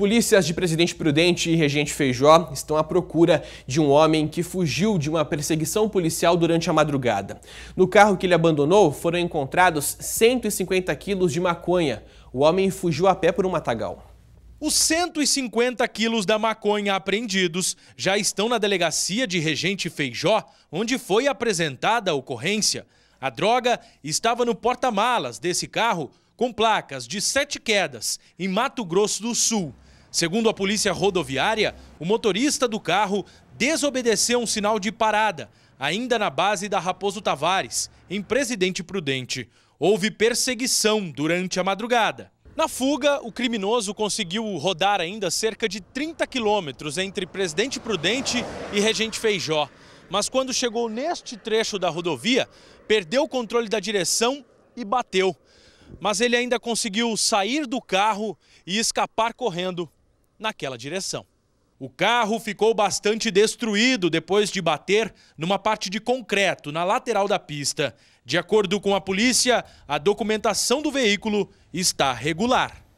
Polícias de Presidente Prudente e Regente Feijó estão à procura de um homem que fugiu de uma perseguição policial durante a madrugada. No carro que ele abandonou foram encontrados 150 quilos de maconha. O homem fugiu a pé por um matagal. Os 150 quilos da maconha apreendidos já estão na delegacia de Regente Feijó, onde foi apresentada a ocorrência. A droga estava no porta-malas desse carro com placas de sete quedas em Mato Grosso do Sul. Segundo a polícia rodoviária, o motorista do carro desobedeceu um sinal de parada, ainda na base da Raposo Tavares, em Presidente Prudente. Houve perseguição durante a madrugada. Na fuga, o criminoso conseguiu rodar ainda cerca de 30 quilômetros entre Presidente Prudente e Regente Feijó. Mas quando chegou neste trecho da rodovia, perdeu o controle da direção e bateu. Mas ele ainda conseguiu sair do carro e escapar correndo naquela direção. O carro ficou bastante destruído depois de bater numa parte de concreto na lateral da pista. De acordo com a polícia, a documentação do veículo está regular.